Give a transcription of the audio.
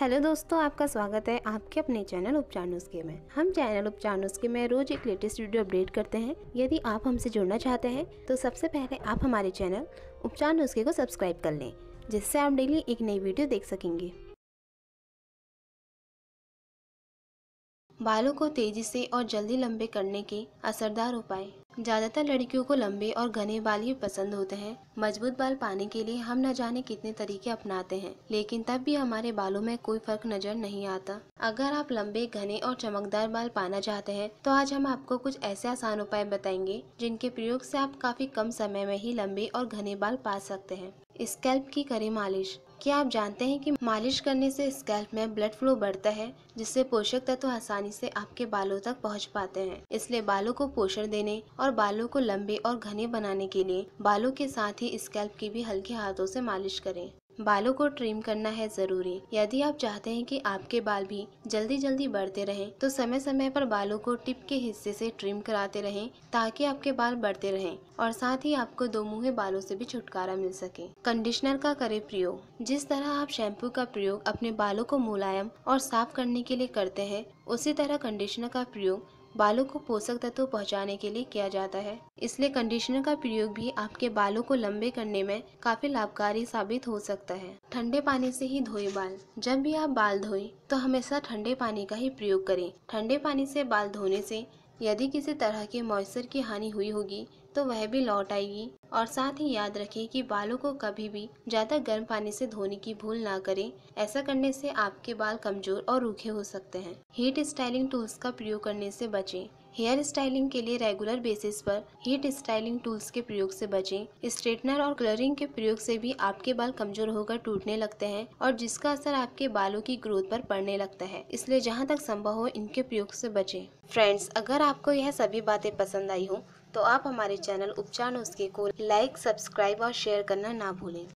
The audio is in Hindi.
हेलो दोस्तों आपका स्वागत है आपके अपने चैनल उपचार नुस्खे में हम चैनल उपचार नुस्खे में रोज एक लेटेस्ट वीडियो अपडेट करते हैं यदि आप हमसे जुड़ना चाहते हैं तो सबसे पहले आप हमारे चैनल उपचार नुस्खे को सब्सक्राइब कर लें जिससे आप डेली एक नई वीडियो देख सकेंगे बालों को तेजी से और जल्दी लंबे करने के असरदार उपाय ज़्यादातर लड़कियों को लंबे और घने बाल ही पसंद होते हैं मजबूत बाल पाने के लिए हम न जाने कितने तरीके अपनाते हैं लेकिन तब भी हमारे बालों में कोई फर्क नजर नहीं आता अगर आप लंबे घने और चमकदार बाल पाना चाहते हैं तो आज हम आपको कुछ ऐसे आसान उपाय बताएंगे जिनके प्रयोग से आप काफी कम समय में ही लंबे और घने बाल पा सकते हैं स्कैल्प की करें मालिश क्या आप जानते हैं कि मालिश करने से स्कैल्प में ब्लड फ्लो बढ़ता है जिससे पोषक तत्व तो आसानी से आपके बालों तक पहुंच पाते हैं इसलिए बालों को पोषण देने और बालों को लंबे और घने बनाने के लिए बालों के साथ ही स्कैल्प की भी हल्के हाथों से मालिश करें बालों को ट्रिम करना है ज़रूरी यदि आप चाहते हैं कि आपके बाल भी जल्दी जल्दी बढ़ते रहें तो समय समय पर बालों को टिप के हिस्से से ट्रिम कराते रहें ताकि आपके बाल बढ़ते रहें और साथ ही आपको दो मुहे बालों से भी छुटकारा मिल सके कंडीशनर का करें प्रयोग जिस तरह आप शैम्पू का प्रयोग अपने बालों को मुलायम और साफ करने के लिए करते हैं उसी तरह कंडीशनर का प्रयोग बालों को पोषक तत्व पहुंचाने के लिए किया जाता है इसलिए कंडीशनर का प्रयोग भी आपके बालों को लंबे करने में काफी लाभकारी साबित हो सकता है ठंडे पानी से ही धोए बाल जब भी आप बाल धोए तो हमेशा ठंडे पानी का ही प्रयोग करें ठंडे पानी से बाल धोने से यदि किसी तरह के मॉइस्चर की हानि हुई होगी तो वह भी लौट आएगी और साथ ही याद रखें कि बालों को कभी भी ज़्यादा गर्म पानी से धोने की भूल ना करें ऐसा करने से आपके बाल कमजोर और रूखे हो सकते हैं हीट स्टाइलिंग टूल्स का प्रयोग करने से बचें हेयर स्टाइलिंग के लिए रेगुलर बेसिस पर हीट स्टाइलिंग टूल्स के प्रयोग से बचें स्ट्रेटनर और कलरिंग के प्रयोग से भी आपके बाल कमजोर होकर टूटने लगते हैं और जिसका असर आपके बालों की ग्रोथ पर पड़ने लगता है इसलिए जहाँ तक संभव हो इनके प्रयोग से बचें फ्रेंड्स अगर आपको यह सभी बातें पसंद आई हो तो आप हमारे चैनल उपचार नुस्खे को लाइक सब्सक्राइब और शेयर करना ना भूलें